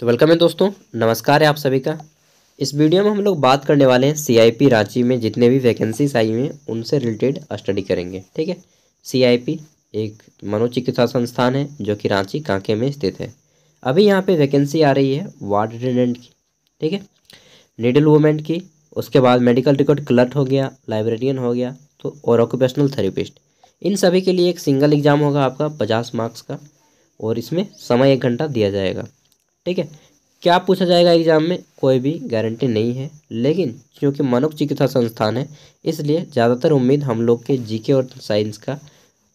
तो वेलकम है दोस्तों नमस्कार है आप सभी का इस वीडियो में हम लोग बात करने वाले हैं सीआईपी रांची में जितने भी वैकेंसीज आई हुई हैं उनसे रिलेटेड स्टडी करेंगे ठीक है सीआईपी एक मनोचिकित्सा संस्थान है जो कि रांची कांके में स्थित है अभी यहाँ पे वैकेंसी आ रही है वार्ड अटेंडेंट की ठीक है निडल वूमेन की उसके बाद मेडिकल रिकॉर्ड क्लर्क हो गया लाइब्रेरियन हो गया तो और ऑक्यूपेशनल थेरेपिस्ट इन सभी के लिए एक सिंगल एग्ज़ाम होगा आपका पचास मार्क्स का और इसमें समय एक घंटा दिया जाएगा ठीक है क्या पूछा जाएगा एग्जाम में कोई भी गारंटी नहीं है लेकिन क्योंकि मानव चिकित्सा संस्थान है इसलिए ज़्यादातर उम्मीद हम लोग के जीके और साइंस का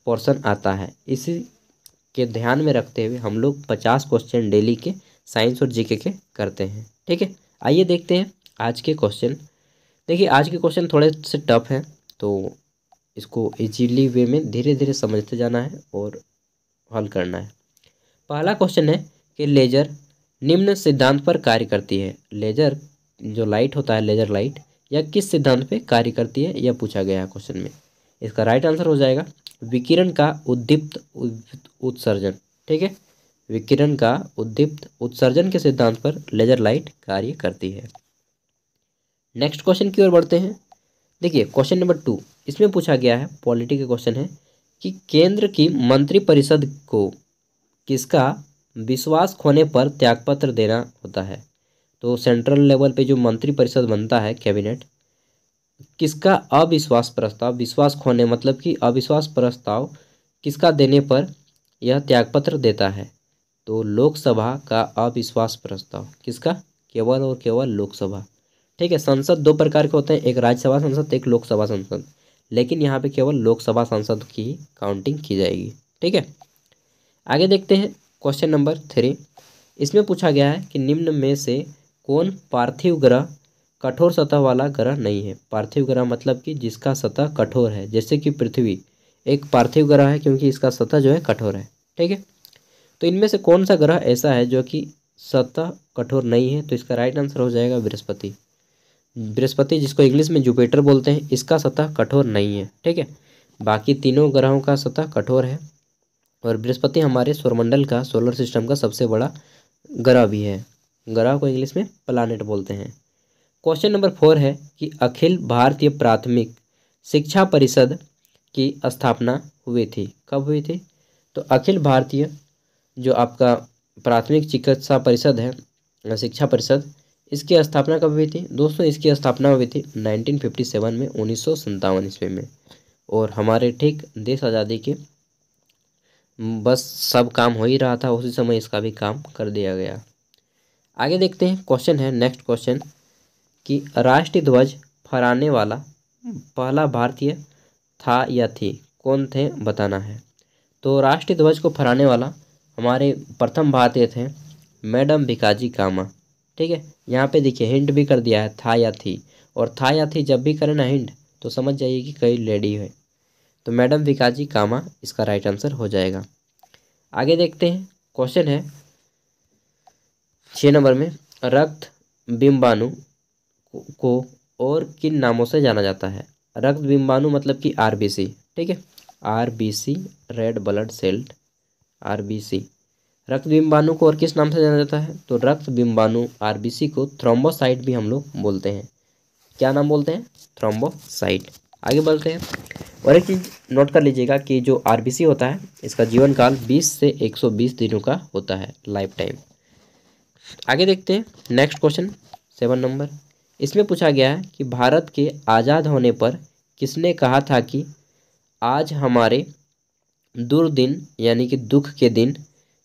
पोर्सन आता है इसी के ध्यान में रखते हुए हम लोग पचास क्वेश्चन डेली के साइंस और जीके के करते हैं ठीक है आइए देखते हैं आज के क्वेश्चन देखिए आज के क्वेश्चन थोड़े से टफ हैं तो इसको इजीली वे में धीरे धीरे समझते जाना है और हल करना है पहला क्वेश्चन है कि लेजर निम्न सिद्धांत पर कार्य करती है लेजर जो लाइट होता है लेजर लाइट या किस सिद्धांत पे कार्य करती है यह पूछा गया है क्वेश्चन में इसका राइट आंसर हो जाएगा विकिरण का उद्दीप्त उत्सर्जन ठीक है विकिरण का उद्दीप्त उत्सर्जन के सिद्धांत पर लेजर लाइट कार्य करती है नेक्स्ट क्वेश्चन की ओर बढ़ते हैं देखिए क्वेश्चन नंबर टू इसमें पूछा गया है पॉलिटी का क्वेश्चन है कि केंद्र की मंत्रिपरिषद को किसका विश्वास खोने पर त्यागपत्र देना होता है तो सेंट्रल लेवल पे जो मंत्री परिषद बनता है कैबिनेट किसका अविश्वास प्रस्ताव विश्वास खोने मतलब कि अविश्वास प्रस्ताव किसका देने पर यह त्यागपत्र देता है तो लोकसभा का अविश्वास प्रस्ताव किसका केवल और केवल लोकसभा ठीक है संसद दो प्रकार के होते हैं एक राज्यसभा संसद एक लोकसभा संसद लेकिन यहाँ पे केवल लोकसभा सांसद की काउंटिंग की जाएगी ठीक है आगे देखते हैं क्वेश्चन नंबर थ्री इसमें पूछा गया है कि निम्न में से कौन पार्थिव ग्रह कठोर सतह वाला ग्रह नहीं है पार्थिव ग्रह मतलब कि जिसका सतह कठोर है जैसे कि पृथ्वी एक पार्थिव ग्रह है क्योंकि इसका सतह जो है कठोर है ठीक है तो इनमें से कौन सा ग्रह ऐसा है जो कि सतह कठोर नहीं है तो इसका राइट आंसर हो जाएगा बृहस्पति बृहस्पति जिसको इंग्लिश में जुपिटर बोलते हैं इसका सतह कठोर नहीं है ठीक है बाकी तीनों ग्रहों का सतह कठोर है और बृहस्पति हमारे सौरमंडल का सोलर सिस्टम का सबसे बड़ा ग्रह भी है ग्रह को इंग्लिश में प्लानट बोलते हैं क्वेश्चन नंबर फोर है कि अखिल भारतीय प्राथमिक शिक्षा परिषद की स्थापना हुई थी कब हुई थी तो अखिल भारतीय जो आपका प्राथमिक चिकित्सा परिषद है शिक्षा परिषद इसकी स्थापना कब हुई थी दोस्तों इसकी स्थापना हुई थी 1957 में उन्नीस ईस्वी में और हमारे ठीक देश आज़ादी के बस सब काम हो ही रहा था उसी समय इसका भी काम कर दिया गया आगे देखते हैं क्वेश्चन है नेक्स्ट क्वेश्चन कि राष्ट्रीय ध्वज फहराने वाला पहला भारतीय था या थी कौन थे बताना है तो राष्ट्रीय ध्वज को फहराने वाला हमारे प्रथम भारतीय थे मैडम भिकाजी कामा ठीक है यहाँ पे देखिए हिंट भी कर दिया है था या थी और था या थी जब भी करें ना हिंट तो समझ जाइए कि कई लेडी है तो मैडम विकाजी कामा इसका राइट आंसर हो जाएगा आगे देखते हैं क्वेश्चन है छः नंबर में रक्त बिम्बाणु को और किन नामों से जाना जाता है रक्त बिम्बाणु मतलब कि आरबीसी ठीक है RBC red blood cell RBC रक्त बिम्बाणु को और किस नाम से जाना जाता है तो रक्त बिम्बाणु आरबीसी को थ्रोम्बोसाइट भी हम लोग बोलते हैं क्या नाम बोलते हैं थ्रोम्बोसाइट आगे बढ़ते हैं और एक चीज़ नोट कर लीजिएगा कि जो आरबीसी होता है इसका जीवन काल 20 से 120 दिनों का होता है लाइफ टाइम आगे देखते हैं नेक्स्ट क्वेश्चन सेवन नंबर इसमें पूछा गया है कि भारत के आज़ाद होने पर किसने कहा था कि आज हमारे दुर्दिन यानी कि दुख के दिन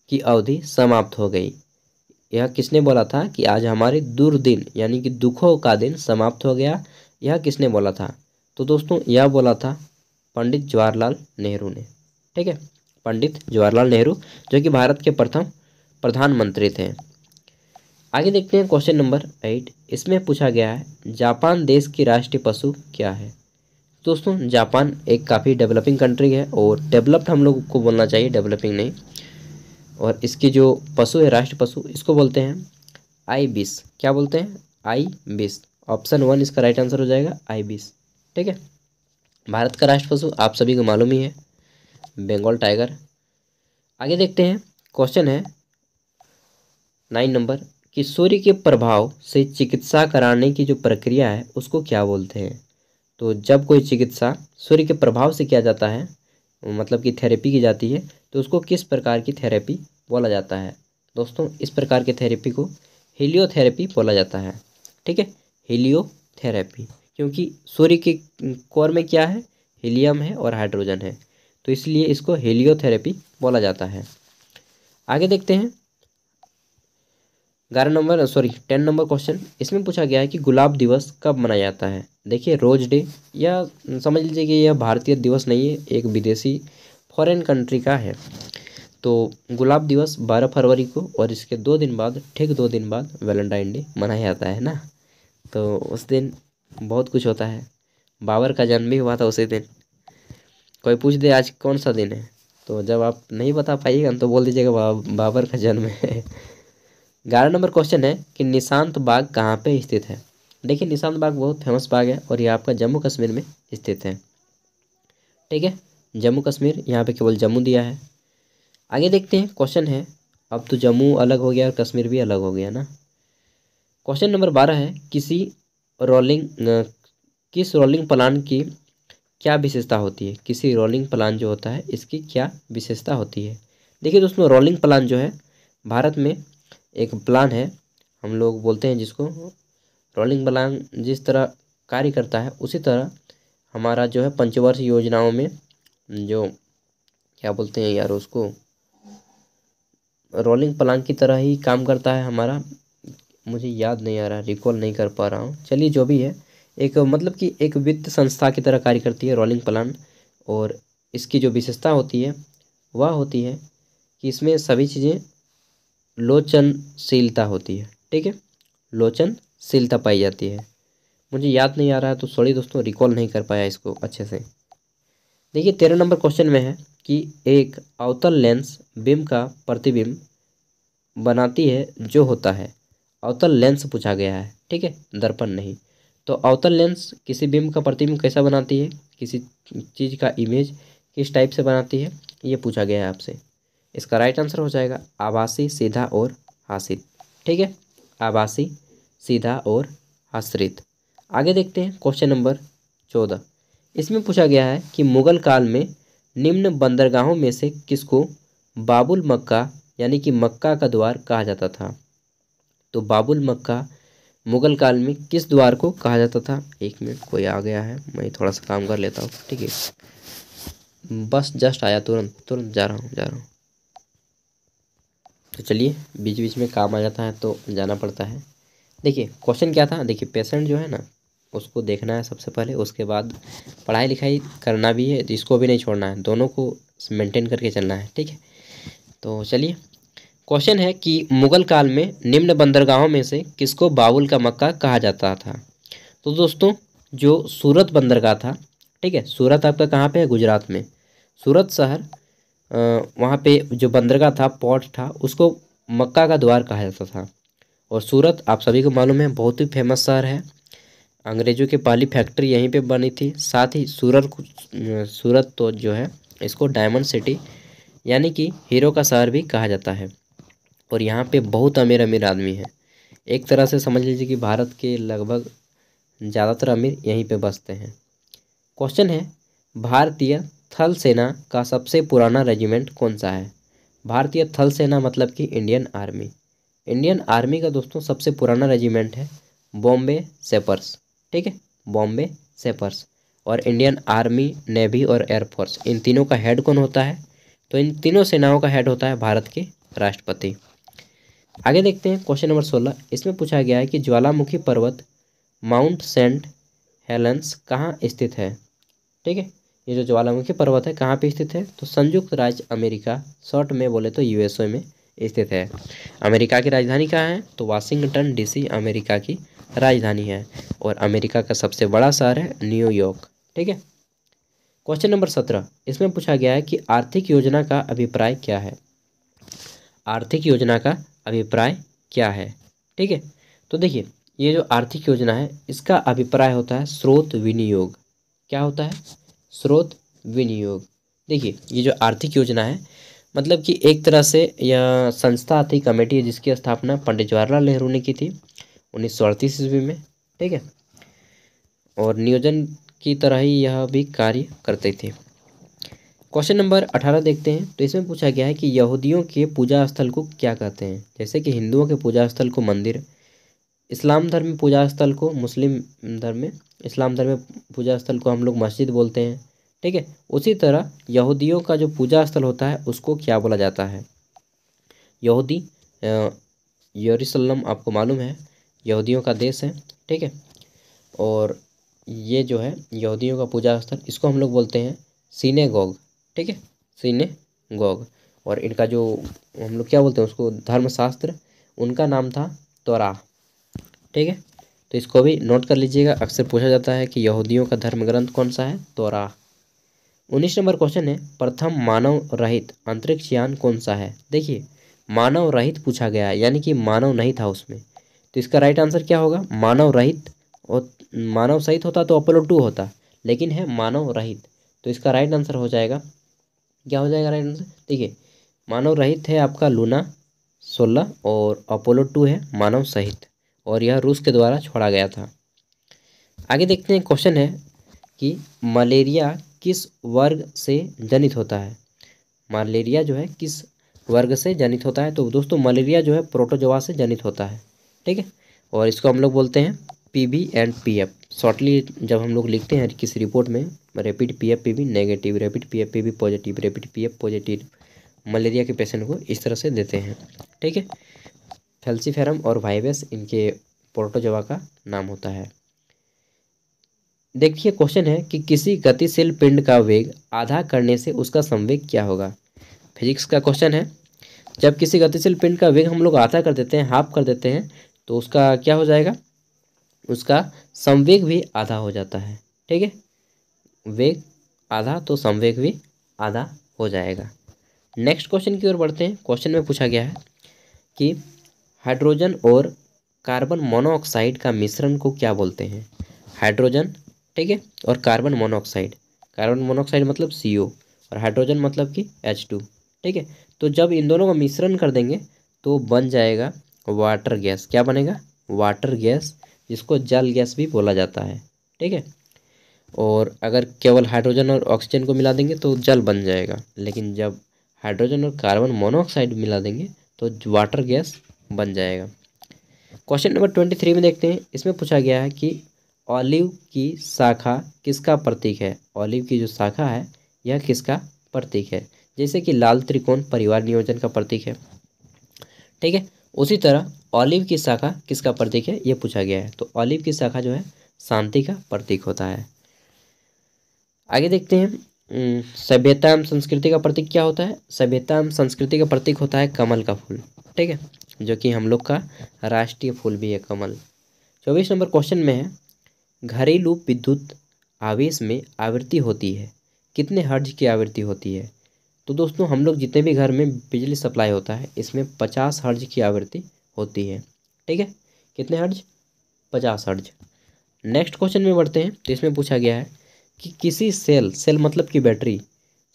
की अवधि समाप्त हो गई यह किसने बोला था कि आज हमारे दुर्दिन यानी कि दुखों का दिन समाप्त हो गया यह किसने बोला था तो दोस्तों यह बोला था पंडित जवाहरलाल नेहरू ने ठीक है पंडित जवाहरलाल नेहरू जो कि भारत के प्रथम प्रधानमंत्री थे आगे देखते हैं क्वेश्चन नंबर एट इसमें पूछा गया है जापान देश की राष्ट्रीय पशु क्या है दोस्तों जापान एक काफ़ी डेवलपिंग कंट्री है और डेवलप्ड हम लोग को बोलना चाहिए डेवलपिंग नहीं और इसकी जो पशु है राष्ट्र पशु इसको बोलते हैं आई बीस क्या बोलते हैं आई बीस ऑप्शन वन इसका राइट आंसर हो जाएगा आई बीस ठीक है भारत का राष्ट्र पशु आप सभी को मालूम ही है बंगाल टाइगर आगे देखते हैं क्वेश्चन है नाइन नंबर कि सूर्य के प्रभाव से चिकित्सा कराने की जो प्रक्रिया है उसको क्या बोलते हैं तो जब कोई चिकित्सा सूर्य के प्रभाव से किया जाता है मतलब कि थेरेपी की जाती है तो उसको किस प्रकार की थेरेपी बोला जाता है दोस्तों इस प्रकार की थेरेपी को हीलियोथेरेपी बोला जाता है ठीक है हीलियोथेरेपी क्योंकि सूर्य के कोर में क्या है हीलियम है और हाइड्रोजन है तो इसलिए इसको हेलियोथेरेपी बोला जाता है आगे देखते हैं ग्यारह number sorry ten number question इसमें पूछा गया है कि गुलाब दिवस कब मनाया जाता है देखिए रोज डे या समझ लीजिए कि यह भारतीय दिवस नहीं है एक विदेशी फॉरेन कंट्री का है तो गुलाब दिवस बारह फरवरी को और इसके दो दिन बाद ठीक दो दिन बाद वैलेंटाइन डे मनाया जाता है ना तो उस दिन बहुत कुछ होता है बाबर का जन्म भी हुआ था उसी दिन कोई पूछ दे आज कौन सा दिन है तो जब आप नहीं बता पाइएगा तो बोल दीजिएगा बाबर का जन्म है ग्यारह नंबर क्वेश्चन है कि निशांत बाग कहाँ पे स्थित है देखिए निशांत बाग बहुत फेमस बाग है और ये आपका जम्मू कश्मीर में स्थित है ठीक है जम्मू कश्मीर यहाँ पे केवल जम्मू दिया है आगे देखते हैं क्वेश्चन है अब तो जम्मू अलग हो गया और कश्मीर भी अलग हो गया ना क्वेश्चन नंबर बारह है किसी रोलिंग किस रोलिंग प्लान की क्या विशेषता होती है किसी रोलिंग प्लान जो होता है इसकी क्या विशेषता होती है देखिए दोस्तों रोलिंग प्लान जो है भारत में एक प्लान है हम लोग बोलते हैं जिसको रोलिंग प्लान जिस तरह कार्य करता है उसी तरह हमारा जो है पंचवर्ष योजनाओं में जो क्या बोलते हैं यार उसको रोलिंग प्लान की तरह ही काम करता है हमारा मुझे याद नहीं आ रहा रिकॉल नहीं कर पा रहा हूँ चलिए जो भी है एक मतलब कि एक वित्त संस्था की तरह कार्य करती है रोलिंग प्लान और इसकी जो विशेषता होती है वह होती है कि इसमें सभी चीज़ें लोचनशीलता होती है ठीक है लोचनशीलता पाई जाती है मुझे याद नहीं आ रहा है तो सॉरी दोस्तों रिकॉल नहीं कर पाया इसको अच्छे से देखिए तेरह नंबर क्वेश्चन में है कि एक अवतल लेंस बिम का प्रतिबिंब बनाती है जो होता है अवतल लेंस पूछा गया है ठीक है दर्पण नहीं तो अवतल लेंस किसी बिंब का प्रतिबिंब कैसा बनाती है किसी चीज़ का इमेज किस टाइप से बनाती है ये पूछा गया है आपसे इसका राइट आंसर हो जाएगा आभासी सीधा और हासित ठीक है आभासी सीधा और आश्रित आगे देखते हैं क्वेश्चन नंबर चौदह इसमें पूछा गया है कि मुगल काल में निम्न बंदरगाहों में से किसको बाबुल मक्का यानी कि मक्का का द्वार कहा जाता था तो बाबुल मक्का मुग़ल काल में किस द्वार को कहा जाता था एक मिनट कोई आ गया है मैं थोड़ा सा काम कर लेता हूँ ठीक है बस जस्ट आया तुरंत तुरंत जा रहा हूँ जा रहा हूँ तो चलिए बीच बीच में काम आ जाता है तो जाना पड़ता है देखिए क्वेश्चन क्या था देखिए पेशेंट जो है ना उसको देखना है सबसे पहले उसके बाद पढ़ाई लिखाई करना भी है तो इसको भी नहीं छोड़ना है दोनों को मेंटेन करके चलना है ठीक है तो चलिए क्वेश्चन है कि मुगल काल में निम्न बंदरगाहों में से किसको बाबुल का मक्का कहा जाता था तो दोस्तों जो सूरत बंदरगाह था ठीक है सूरत आपका कहाँ पे है गुजरात में सूरत शहर वहाँ पे जो बंदरगाह था पोर्ट था उसको मक्का का द्वार कहा जाता था और सूरत आप सभी को मालूम है बहुत ही फेमस शहर है अंग्रेज़ों की पहली फैक्ट्री यहीं पे बनी थी साथ ही सूरत सूरत तो जो है इसको डायमंड सिटी यानी कि हीरो का शहर भी कहा जाता है और यहाँ पे बहुत अमीर अमीर आदमी हैं एक तरह से समझ लीजिए कि भारत के लगभग ज़्यादातर अमीर यहीं पे बसते हैं क्वेश्चन है भारतीय थल सेना का सबसे पुराना रेजिमेंट कौन सा है भारतीय थल सेना मतलब कि इंडियन आर्मी इंडियन आर्मी का दोस्तों सबसे पुराना रेजिमेंट है बॉम्बे सेपर्स ठीक है बॉम्बे सेपर्स और इंडियन आर्मी नेवी और एयरफोर्स इन तीनों का हेड कौन होता है तो इन तीनों सेनाओं का हेड होता है भारत के राष्ट्रपति आगे देखते हैं क्वेश्चन नंबर सोलह इसमें पूछा गया है कि ज्वालामुखी पर्वत माउंट सेंट हेलेंस कहाँ स्थित है ठीक है ये जो ज्वालामुखी पर्वत है कहाँ पे स्थित है तो संयुक्त राज्य अमेरिका शॉर्ट में बोले तो यूएसए में स्थित है अमेरिका की राजधानी कहाँ है तो वाशिंगटन डीसी अमेरिका की राजधानी है और अमेरिका का सबसे बड़ा शहर है न्यूयॉर्क ठीक है क्वेश्चन नंबर सत्रह इसमें पूछा गया है कि आर्थिक योजना का अभिप्राय क्या है आर्थिक योजना का अभिप्राय क्या है ठीक है तो देखिए ये जो आर्थिक योजना है इसका अभिप्राय होता है स्रोत विनियोग क्या होता है स्रोत विनियोग देखिए ये जो आर्थिक योजना है मतलब कि एक तरह से यह संस्था थी कमेटी है जिसकी स्थापना पंडित जवाहरलाल नेहरू ने की थी उन्नीस सौ अड़तीस ईस्वी में ठीक है और नियोजन की तरह ही यह भी कार्य करते थे क्वेश्चन नंबर अठारह देखते हैं तो इसमें पूछा गया है कि यहूदियों के पूजा स्थल को क्या कहते हैं जैसे कि हिंदुओं के पूजा स्थल को मंदिर इस्लाम धर्म में पूजा स्थल को मुस्लिम धर्म में इस्लाम धर्म में पूजा स्थल को हम लोग मस्जिद बोलते हैं ठीक है उसी तरह यहूदियों का जो पूजा स्थल होता है उसको क्या बोला जाता है यहूदी यरूशलेम आपको मालूम है यहूदियों का देश है ठीक है और ये जो है यहूदियों का पूजा स्थल इसको हम लोग बोलते हैं सीनेगोग ठीक है सीन गोग और इनका जो हम लोग क्या बोलते हैं उसको धर्मशास्त्र उनका नाम था तोरा ठीक है तो इसको भी नोट कर लीजिएगा अक्सर पूछा जाता है कि यहूदियों का धर्म ग्रंथ कौन सा है तोरा उन्नीस नंबर क्वेश्चन है प्रथम मानव रहित अंतरिक्ष यान कौन सा है देखिए मानव रहित पूछा गया है यानी कि मानव नहीं था उसमें तो इसका राइट आंसर क्या होगा मानव रहित और मानव सहित होता तो अपोलो टू होता लेकिन है मानव रहित तो इसका राइट आंसर हो जाएगा क्या हो जाएगा राइट आंसर देखिए मानव रहित है आपका लूना सोलह और अपोलो टू है मानव सहित और यह रूस के द्वारा छोड़ा गया था आगे देखते हैं क्वेश्चन है कि मलेरिया किस वर्ग से जनित होता है मलेरिया जो है किस वर्ग से जनित होता है तो दोस्तों मलेरिया जो है प्रोटोजोआ से जनित होता है ठीक है और इसको हम लोग बोलते हैं P B and P F shortly जब हम लोग लिखते हैं किसी रिपोर्ट में rapid P V negative rapid P V positive rapid P positive malaria के पेशेंट को इस तरह से देते हैं ठीक है फेल्सीफेरम और वाइवेस इनके पोर्टोजवा का नाम होता है देखिए क्वेश्चन है कि किसी गतिशील पिंड का वेग आधा करने से उसका संवेग क्या होगा फिजिक्स का क्वेश्चन है जब किसी गतिशील पिंड का वेग हम लोग आधा कर देते हैं हाफ कर देते हैं तो उसका क्या हो जाएगा उसका संवेग भी आधा हो जाता है ठीक है वेग आधा तो संवेग भी आधा हो जाएगा नेक्स्ट क्वेश्चन की ओर बढ़ते हैं क्वेश्चन में पूछा गया है कि हाइड्रोजन और कार्बन मोनोऑक्साइड का मिश्रण को क्या बोलते हैं हाइड्रोजन ठीक है और कार्बन मोनोऑक्साइड कार्बन मोनोऑक्साइड मतलब सी और हाइड्रोजन मतलब कि एच टू ठीक है तो जब इन दोनों का मिश्रण कर देंगे तो बन जाएगा वाटर गैस क्या बनेगा वाटर गैस जिसको जल गैस भी बोला जाता है ठीक है और अगर केवल हाइड्रोजन और ऑक्सीजन को मिला देंगे तो जल बन जाएगा लेकिन जब हाइड्रोजन और कार्बन मोनोऑक्साइड मिला देंगे तो वाटर गैस बन जाएगा क्वेश्चन नंबर ट्वेंटी थ्री में देखते हैं इसमें पूछा गया है कि ऑलिव की शाखा किसका प्रतीक है ऑलिव की जो शाखा है यह किसका प्रतीक है जैसे कि लाल त्रिकोण परिवार नियोजन का प्रतीक है ठीक है उसी तरह ऑलिव की शाखा किसका प्रतीक है ये पूछा गया है तो ऑलिव की शाखा जो है शांति का प्रतीक होता है आगे देखते हैं सभ्यता एवं संस्कृति का प्रतीक क्या होता है सभ्यता एवं संस्कृति का प्रतीक होता है कमल का फूल ठीक है जो कि हम लोग का राष्ट्रीय फूल भी है कमल चौबीस नंबर क्वेश्चन में है घरेलू विद्युत आवेश में आवृत्ति होती है कितने हर्ज की आवृत्ति होती है तो दोस्तों हम लोग जितने भी घर में बिजली सप्लाई होता है इसमें पचास हर्ज की आवृत्ति होती है ठीक है कितने हर्ज पचास हर्ज नेक्स्ट क्वेश्चन में बढ़ते हैं तो इसमें पूछा गया है कि किसी सेल सेल मतलब कि बैटरी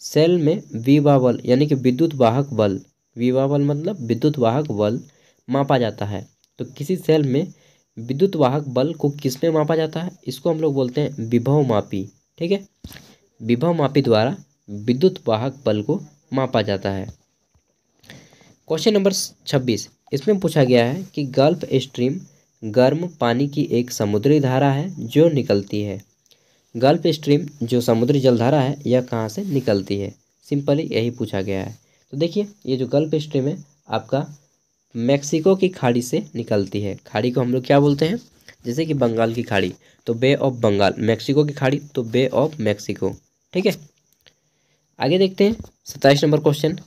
सेल में विवा बल यानी कि विद्युत वाहक बल विवा बल मतलब विद्युत वाहक बल मापा जाता है तो किसी सेल में विद्युत वाहक बल को किस में मापा जाता है इसको हम लोग बोलते हैं विभव मापी ठीक है विभव मापी द्वारा विद्युत वाहक बल को मापा जाता है क्वेश्चन नंबर छब्बीस इसमें पूछा गया है कि गल्फ स्ट्रीम गर्म पानी की एक समुद्री धारा है जो निकलती है गल्फ स्ट्रीम जो समुद्री जलधारा है यह कहाँ से निकलती है सिंपली यही पूछा गया है तो देखिए ये जो गल्फ स्ट्रीम है आपका मैक्सिको की खाड़ी से निकलती है खाड़ी को हम लोग क्या बोलते हैं जैसे कि बंगाल की खाड़ी तो बे ऑफ बंगाल मैक्सिको की खाड़ी तो बे ऑफ मैक्सिको ठीक है आगे देखते हैं सत्ताईस नंबर क्वेश्चन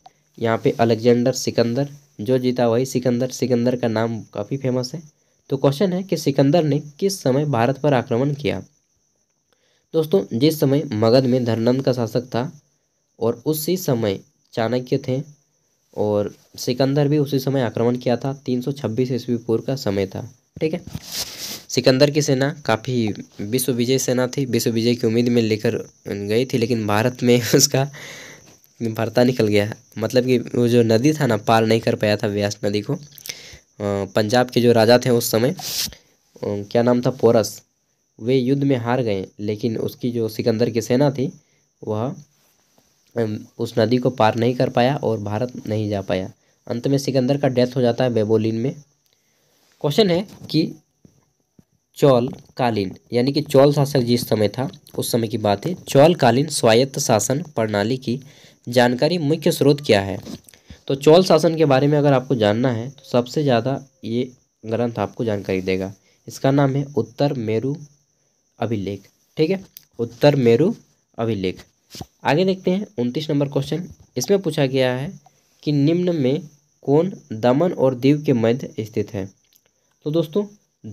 यहाँ पे अलेक्जेंडर सिकंदर जो जीता वही सिकंदर सिकंदर का नाम काफ़ी फेमस है तो क्वेश्चन है कि सिकंदर ने किस समय भारत पर आक्रमण किया दोस्तों जिस समय मगध में धर्मनंद का शासक था और उसी समय चाणक्य थे और सिकंदर भी उसी समय आक्रमण किया था 326 ईस्वी पूर्व का समय था ठीक है सिकंदर की सेना काफ़ी विश्व विजय सेना थी विश्व विजय की उम्मीद में लेकर गई थी लेकिन भारत में उसका भरता निकल गया मतलब कि वो जो नदी था ना पार नहीं कर पाया था व्यास नदी को पंजाब के जो राजा थे उस समय क्या नाम था पोरस वे युद्ध में हार गए लेकिन उसकी जो सिकंदर की सेना थी वह उस नदी को पार नहीं कर पाया और भारत नहीं जा पाया अंत में सिकंदर का डेथ हो जाता है बेबोलिन में क्वेश्चन है कि चौल कालीन यानी कि चौल शासक जिस समय था उस समय की बात है चौल कालीन स्वायत्त शासन प्रणाली की जानकारी मुख्य स्रोत क्या है तो चौल शासन के बारे में अगर आपको जानना है तो सबसे ज़्यादा ये ग्रंथ आपको जानकारी देगा इसका नाम है उत्तर मेरु अभिलेख ठीक है उत्तर मेरु अभिलेख आगे देखते हैं उनतीस नंबर क्वेश्चन इसमें पूछा गया है कि निम्न में कौन दमन और दीव के मध्य स्थित है तो दोस्तों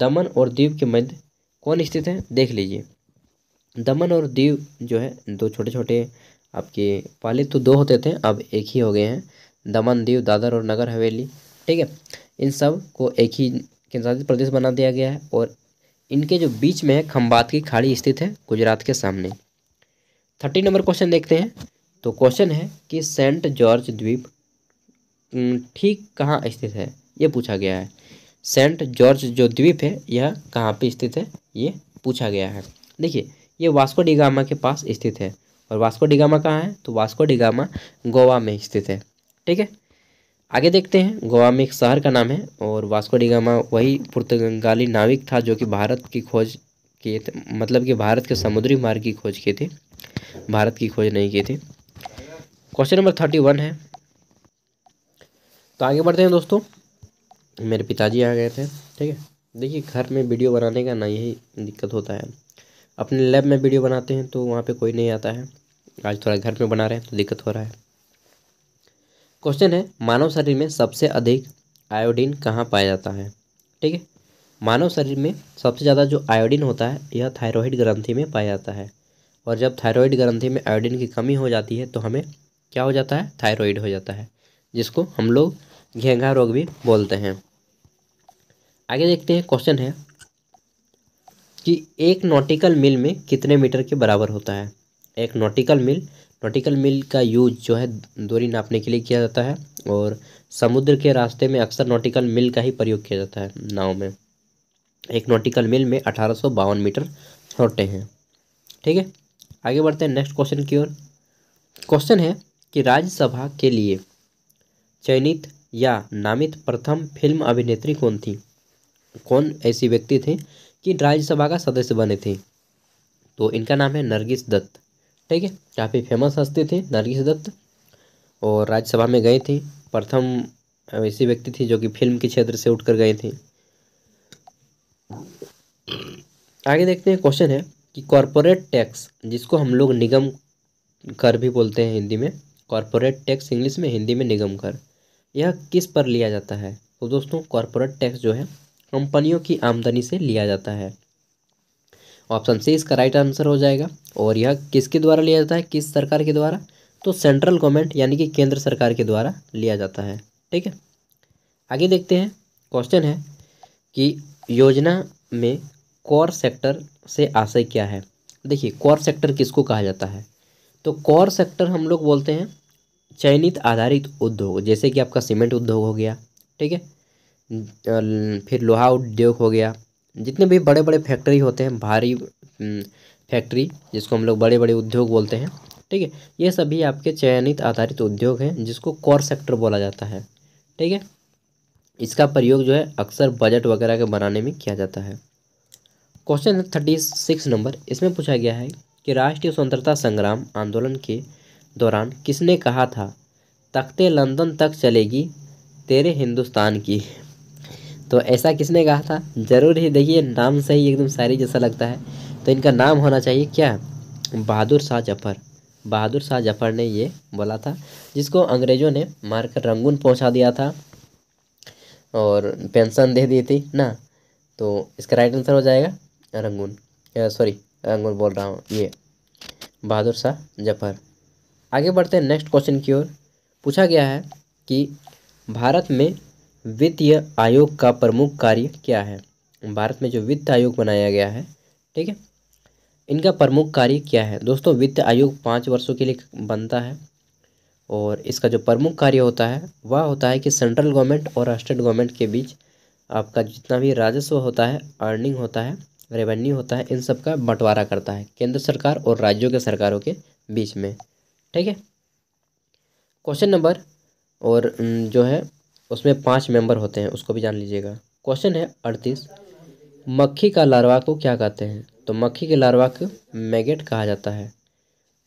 दमन और दीव के मध्य कौन स्थित है देख लीजिए दमन और दीव जो है दो छोटे छोटे आपके पहले तो दो होते थे अब एक ही हो गए हैं दमन दीव दादर और नगर हवेली ठीक है इन सब को एक ही केंद्रशासित प्रदेश बना दिया गया है और इनके जो बीच में है खम्बात की खाड़ी स्थित है गुजरात के सामने थर्टी नंबर क्वेश्चन देखते हैं तो क्वेश्चन है कि सेंट जॉर्ज द्वीप ठीक कहाँ स्थित है ये पूछा गया है सेंट जॉर्ज जो द्वीप है यह कहाँ पे स्थित है ये पूछा गया है देखिए ये वास्को डिगामा के पास स्थित है और वास्को डिगामा कहाँ है तो वास्को डिगामा गोवा में स्थित है ठीक है आगे देखते हैं गोवा में एक शहर का नाम है और वास्को डिगामा वही पुर्तगाली नाविक था जो कि भारत की खोज किए थे मतलब कि भारत के समुद्री मार्ग की खोज किए थे भारत की खोज नहीं किए थे क्वेश्चन नंबर थर्टी वन है तो आगे बढ़ते हैं दोस्तों मेरे पिताजी आ गए थे ठीक है देखिए घर में वीडियो बनाने का ना यही दिक्कत होता है अपने लैब में वीडियो बनाते हैं तो वहाँ पर कोई नहीं आता है आज थोड़ा घर में बना रहे हैं तो दिक्कत हो रहा है क्वेश्चन है मानव शरीर में सबसे अधिक आयोडीन कहाँ पाया जाता है ठीक है मानव शरीर में सबसे ज़्यादा जो आयोडीन होता है यह थायरॉइड ग्रंथि में पाया जाता है और जब थायराइड ग्रंथि में आयोडीन की कमी हो जाती है तो हमें क्या हो जाता है थायरॉइड हो जाता है जिसको हम लोग घेंघा रोग भी बोलते हैं आगे देखते हैं क्वेश्चन है कि एक नॉटिकल मील में कितने मीटर के बराबर होता है एक नॉटिकल मील नॉटिकल मिल का यूज जो है दूरी नापने के लिए किया जाता है और समुद्र के रास्ते में अक्सर नॉटिकल मिल का ही प्रयोग किया जाता है नाव में एक नॉटिकल मिल में अठारह मीटर छोटे हैं ठीक है आगे बढ़ते हैं नेक्स्ट क्वेश्चन की ओर क्वेश्चन है कि राज्यसभा के लिए चयनित या नामित प्रथम फिल्म अभिनेत्री कौन थी कौन ऐसी व्यक्ति थे कि राज्यसभा का सदस्य बने थे तो इनका नाम है नरगिस दत्त ठीक है काफ़ी फेमस हस्ती थी नरगिस दत्त और राज्यसभा में गई थी प्रथम ऐसी व्यक्ति थी जो कि फिल्म के क्षेत्र से उठकर गए थी आगे देखते हैं क्वेश्चन है कि कॉरपोरेट टैक्स जिसको हम लोग निगम कर भी बोलते हैं हिंदी में कॉरपोरेट टैक्स इंग्लिश में हिंदी में निगम कर यह किस पर लिया जाता है तो दोस्तों कॉरपोरेट टैक्स जो है कंपनियों की आमदनी से लिया जाता है ऑप्शन सी इसका राइट आंसर हो जाएगा और यह किसके द्वारा लिया जाता है किस सरकार के द्वारा तो सेंट्रल गवर्नमेंट यानी कि केंद्र सरकार के द्वारा लिया जाता है ठीक है आगे देखते हैं क्वेश्चन है कि योजना में कौर सेक्टर से आशय क्या है देखिए कॉर सेक्टर किसको कहा जाता है तो कौर सेक्टर हम लोग बोलते हैं चयनित आधारित उद्योग जैसे कि आपका सीमेंट उद्योग हो गया ठीक है फिर लोहा उद्योग हो गया जितने भी बड़े बड़े फैक्ट्री होते हैं भारी फैक्ट्री हम्म, जिसको हम लोग बड़े बड़े उद्योग बोलते हैं ठीक है ये सभी आपके चयनित आधारित उद्योग हैं जिसको कोर सेक्टर बोला जाता है ठीक है इसका प्रयोग जो है अक्सर बजट वगैरह के बनाने में किया जाता है क्वेश्चन है थर्टी सिक्स नंबर इसमें पूछा गया है कि राष्ट्रीय स्वतंत्रता संग्राम आंदोलन के दौरान किसने कहा था तख्ते लंदन तक चलेगी तेरे हिंदुस्तान की तो ऐसा किसने कहा था ज़रूर ही देखिए नाम से ही एकदम शायरी जैसा लगता है तो इनका नाम होना चाहिए क्या बहादुर शाह जफर बहादुर शाह जफर ने ये बोला था जिसको अंग्रेज़ों ने मारकर रंगून पहुंचा दिया था और पेंशन दे दी थी ना तो इसका राइट आंसर हो जाएगा रंगून सॉरी रंगून बोल रहा हूँ ये बहादुर शाह जफर आगे बढ़ते हैं नेक्स्ट क्वेश्चन की ओर पूछा गया है कि भारत में वित्तीय आयोग का प्रमुख कार्य क्या है भारत में जो वित्त आयोग बनाया गया है ठीक है इनका प्रमुख कार्य क्या है दोस्तों वित्त आयोग पाँच वर्षों के लिए बनता है और इसका जो प्रमुख कार्य होता है वह होता है कि सेंट्रल गवर्नमेंट और स्टेट गवर्नमेंट के बीच आपका जितना भी राजस्व होता है अर्निंग होता है रेवेन्यू होता है इन सब का बंटवारा करता है केंद्र सरकार और राज्यों के सरकारों के बीच में ठीक है क्वेश्चन नंबर और जो है उसमें पाँच मेंबर होते हैं उसको भी जान लीजिएगा क्वेश्चन है अड़तीस मक्खी का लार्वा को क्या कहते हैं तो मक्खी के लार्वा को मैगेट कहा जाता है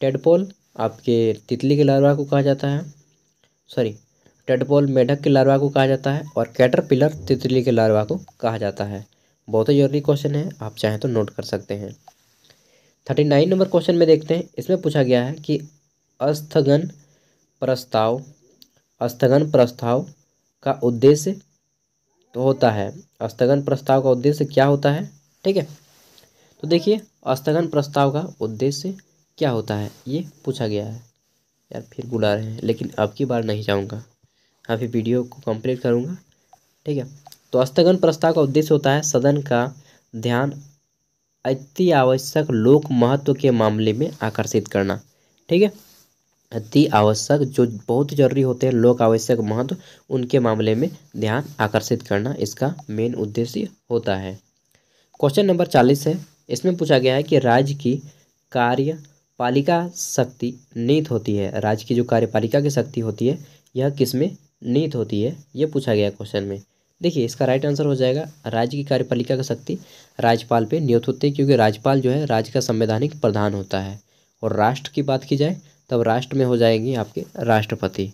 टेडपोल आपके तितली के लार्वा को कहा जाता है सॉरी टेडपोल मेढक के लार्वा को कहा जाता है और कैटरपिलर तितली के लार्वा को कहा जाता है बहुत ही जरूरी क्वेश्चन है आप चाहें तो नोट कर सकते हैं थर्टी नाइन नंबर क्वेश्चन में देखते हैं इसमें पूछा गया है कि अस्थगन प्रस्ताव अस्थगन प्रस्ताव का उद्देश्य तो होता है स्थगन प्रस्ताव का उद्देश्य क्या होता है ठीक है तो देखिए स्थगन प्रस्ताव का उद्देश्य क्या होता है ये पूछा गया है यार फिर बुला रहे हैं लेकिन अब की बार नहीं जाऊँगा अभी वीडियो को कंप्लीट करूँगा ठीक है तो स्थगन प्रस्ताव का उद्देश्य होता है सदन का ध्यान अति आवश्यक लोक महत्व के मामले में आकर्षित करना ठीक है अति आवश्यक जो बहुत जरूरी होते हैं लोक आवश्यक महत्व उनके मामले में ध्यान आकर्षित करना इसका मेन उद्देश्य होता है क्वेश्चन नंबर चालीस है इसमें पूछा गया है कि राज्य की कार्यपालिका शक्ति नीत होती है राज्य की जो कार्यपालिका की शक्ति होती है यह किस में नीत होती है यह पूछा गया क्वेश्चन में देखिए इसका राइट आंसर हो जाएगा राज्य की कार्यपालिका की शक्ति राज्यपाल पे नियुक्त होती है क्योंकि राज्यपाल जो है राज्य का संवैधानिक प्रधान होता है और राष्ट्र की बात की जाए तब राष्ट्र में हो जाएगी आपके राष्ट्रपति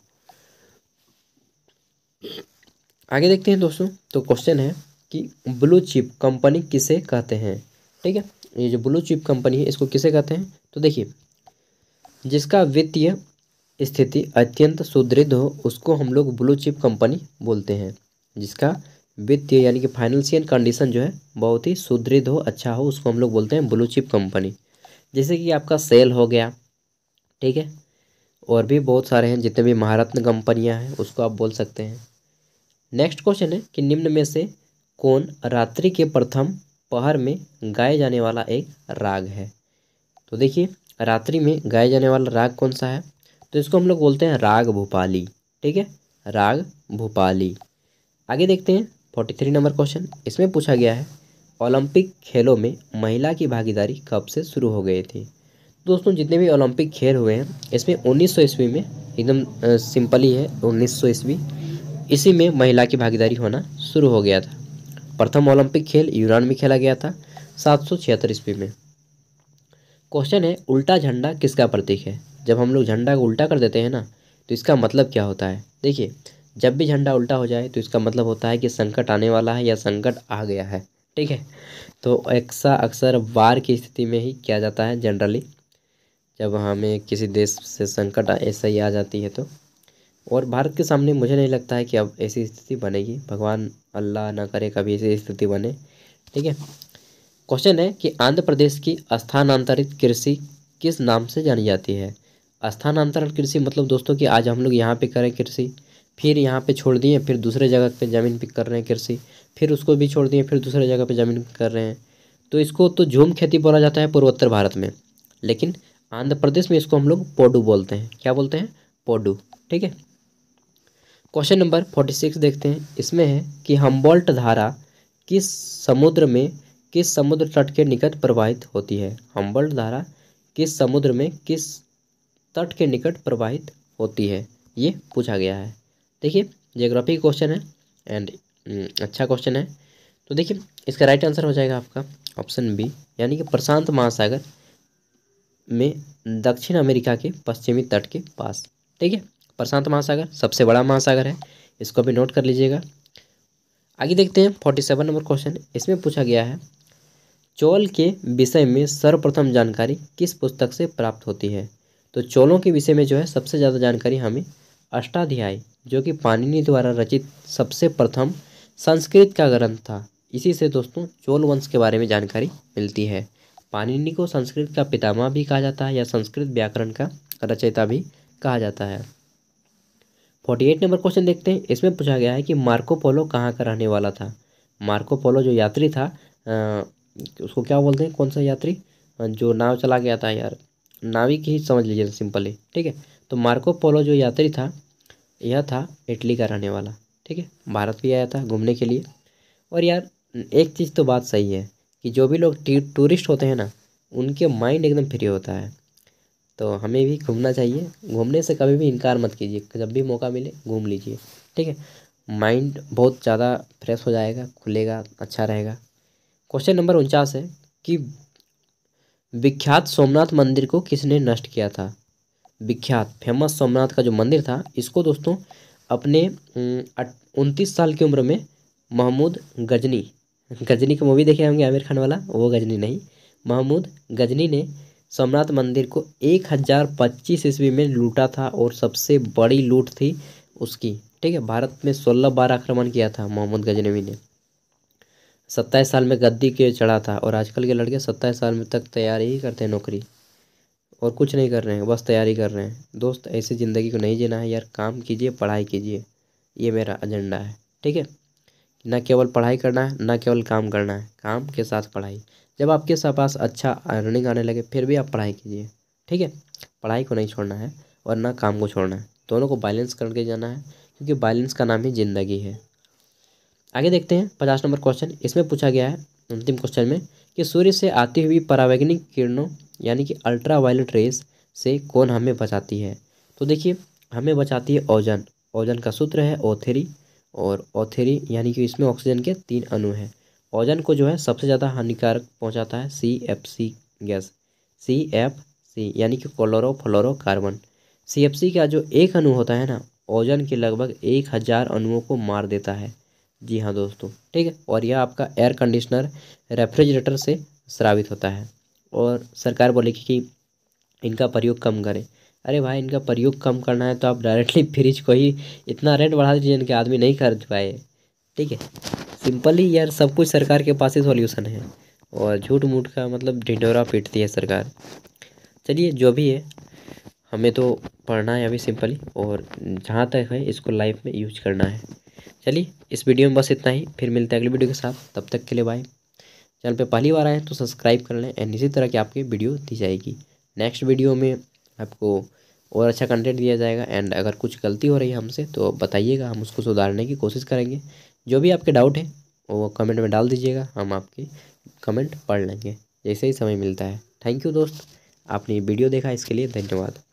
आगे देखते हैं दोस्तों तो क्वेश्चन है कि ब्लू चिप कंपनी किसे कहते हैं ठीक है ये जो ब्लू चिप कंपनी है इसको किसे कहते हैं तो देखिए जिसका वित्तीय स्थिति अत्यंत सुदृढ़ हो उसको हम लोग ब्लू चिप कंपनी बोलते हैं जिसका वित्तीय यानी कि फाइनेंशियल कंडीशन जो है बहुत ही सुदृढ़ हो अच्छा हो उसको हम लोग बोलते हैं ब्लू चिप कंपनी जैसे कि आपका सेल हो गया ठीक है और भी बहुत सारे हैं जितने भी महारत्न कंपनियां हैं उसको आप बोल सकते हैं नेक्स्ट क्वेश्चन है कि निम्न में से कौन रात्रि के प्रथम पहर में गाए जाने वाला एक राग है तो देखिए रात्रि में गाए जाने वाला राग कौन सा है तो इसको हम लोग बोलते हैं राग भोपाली ठीक है राग भोपाली आगे देखते हैं फोर्टी थ्री नंबर क्वेश्चन इसमें पूछा गया है ओलंपिक खेलों में महिला की भागीदारी कब से शुरू हो गई थी दोस्तों जितने भी ओलंपिक खेल हुए हैं इसमें उन्नीस सौ ईस्वी में एकदम सिंपल ही है उन्नीस सौ ईस्वी इसी में महिला की भागीदारी होना शुरू हो गया था प्रथम ओलंपिक खेल यूनान में खेला गया था सात सौ छिहत्तर ईस्वी में क्वेश्चन है उल्टा झंडा किसका प्रतीक है जब हम लोग झंडा को उल्टा कर देते हैं ना तो इसका मतलब क्या होता है देखिए जब भी झंडा उल्टा हो जाए तो इसका मतलब होता है कि संकट आने वाला है या संकट आ गया है ठीक है तो ऐसा अक्सर वार की स्थिति में ही किया जाता है जनरली जब हमें किसी देश से संकट ऐसे ही आ जाती है तो और भारत के सामने मुझे नहीं लगता है कि अब ऐसी स्थिति बनेगी भगवान अल्लाह ना करे कभी ऐसी स्थिति बने ठीक है क्वेश्चन है कि आंध्र प्रदेश की स्थानांतरित कृषि किस नाम से जानी जाती है स्थानांतरण कृषि मतलब दोस्तों कि आज हम लोग यहाँ पे करें कृषि फिर यहाँ पे छोड़ दिए फिर दूसरे जगह पे ज़मीन पे कर रहे हैं कृषि फिर उसको भी छोड़ दिए फिर दूसरे जगह पे ज़मीन कर रहे हैं तो इसको तो झूम खेती बोला जाता है पूर्वोत्तर भारत में लेकिन आंध्र प्रदेश में इसको हम लोग पोडू बोलते हैं क्या बोलते हैं पोडू ठीक है क्वेश्चन नंबर फोर्टी सिक्स देखते हैं इसमें है कि हम्बोल्ट धारा किस समुद्र में किस समुद्र तट के निकट प्रवाहित होती है हम्बोल्ट धारा किस समुद्र में किस तट के निकट प्रवाहित होती है ये पूछा गया है देखिए जियोग्राफी क्वेश्चन है एंड हम्म, अच्छा क्वेश्चन है तो देखिए इसका राइट आंसर हो जाएगा आपका ऑप्शन बी यानी कि प्रशांत महासागर में दक्षिण अमेरिका के पश्चिमी तट के पास ठीक है प्रशांत महासागर सबसे बड़ा महासागर है इसको भी नोट कर लीजिएगा आगे देखते हैं फोर्टी सेवन नंबर क्वेश्चन इसमें पूछा गया है चोल के विषय में सर्वप्रथम जानकारी किस पुस्तक से प्राप्त होती है तो चोलों के विषय में जो है सबसे ज़्यादा जानकारी हमें अष्टाध्यायी जो कि पाणिनि द्वारा रचित सबसे प्रथम संस्कृत का ग्रंथ था इसी से दोस्तों चोल वंश के बारे में जानकारी मिलती है पाणिनि को संस्कृत का पितामह भी कहा जाता है या संस्कृत व्याकरण का रचयिता भी कहा जाता है फोर्टी एट नंबर क्वेश्चन देखते हैं इसमें पूछा गया है कि मार्को पोलो कहाँ का रहने वाला था मार्को पोलो जो यात्री था आ, उसको क्या बोलते हैं कौन सा यात्री जो नाव चला गया था यार नाविक ही समझ लीजिए सिंपली ठीक है तो मार्को पोलो जो यात्री था यह था इटली का रहने वाला ठीक है भारत भी आया था घूमने के लिए और यार एक चीज़ तो बात सही है कि जो भी लोग टूरिस्ट होते हैं ना उनके माइंड एकदम फ्री होता है तो हमें भी घूमना चाहिए घूमने से कभी भी इनकार मत कीजिए जब भी मौका मिले घूम लीजिए ठीक है माइंड बहुत ज़्यादा फ्रेश हो जाएगा खुलेगा अच्छा रहेगा क्वेश्चन नंबर उनचास है कि विख्यात सोमनाथ मंदिर को किसने नष्ट किया था विख्यात फेमस सोमनाथ का जो मंदिर था इसको दोस्तों अपने उनतीस साल की उम्र में महमूद गजनी गजनी की मूवी देखे होंगे आमिर खान वाला वो गजनी नहीं महमूद गजनी ने सोमनाथ मंदिर को एक हज़ार पच्चीस ईस्वी में लूटा था और सबसे बड़ी लूट थी उसकी ठीक है भारत में सोलह बार आक्रमण किया था मोहम्मद गजनवी ने सत्ताईस साल में गद्दी के चढ़ा था और आजकल के लड़के सत्ताईस साल में तक तैयारी ही करते हैं नौकरी और कुछ नहीं कर रहे हैं बस तैयारी कर रहे हैं दोस्त ऐसी ज़िंदगी को नहीं जीना है यार काम कीजिए पढ़ाई कीजिए ये मेरा एजेंडा है ठीक है न केवल पढ़ाई करना है न केवल काम करना है काम के साथ पढ़ाई जब आपके पास अच्छा अर्निंग आने लगे फिर भी आप पढ़ाई कीजिए ठीक है पढ़ाई को नहीं छोड़ना है और ना काम को छोड़ना है दोनों को बैलेंस करके जाना है क्योंकि बैलेंस का नाम ही ज़िंदगी है आगे देखते हैं पचास नंबर क्वेश्चन इसमें पूछा गया है अंतिम क्वेश्चन में कि सूर्य से आती हुई परावैज्ञानिक किरणों यानी कि अल्ट्रा वायलट रेस से कौन हमें बचाती है तो देखिए हमें बचाती है ओजन ओजन का सूत्र है ओ थ्री और ऑथेरी यानी कि इसमें ऑक्सीजन के तीन अणु हैं ओजन को जो है सबसे ज़्यादा हानिकारक पहुंचाता है C F C gas C F C यानी कि chlorofluorocarbon C F C का जो एक अणु होता है ना ओजन के लगभग एक हज़ार अणुओं को मार देता है जी हाँ दोस्तों ठीक है और यह आपका एयर कंडीशनर रेफ्रिजरेटर से श्रावित होता है और सरकार बोलेगी कि इनका प्रयोग कम करें अरे भाई इनका प्रयोग कम करना है तो आप डायरेक्टली फ्रिज को ही इतना रेट बढ़ा दीजिए इनके आदमी नहीं खरीद पाए ठीक है सिंपली यार सब कुछ सरकार के पास ही सॉल्यूशन है और झूठ मूठ का मतलब ढिंडोरा पीटती है सरकार चलिए जो भी है हमें तो पढ़ना है अभी सिंपली और जहाँ तक है इसको लाइफ में यूज करना है चलिए इस वीडियो में बस इतना ही फिर मिलते हैं अगली वीडियो के साथ तब तक के लिए बाय चैनल पे पहली बार आए तो सब्सक्राइब कर लें एंड इसी तरह की आपकी वीडियो दी जाएगी नेक्स्ट वीडियो में आपको और अच्छा कंटेंट दिया जाएगा एंड अगर कुछ गलती हो रही है हमसे तो बताइएगा हम उसको सुधारने की कोशिश करेंगे जो भी आपके डाउट है वो कमेंट में डाल दीजिएगा हम आपकी कमेंट पढ़ लेंगे जैसे ही समय मिलता है थैंक यू दोस्त आपने वीडियो देखा इसके लिए धन्यवाद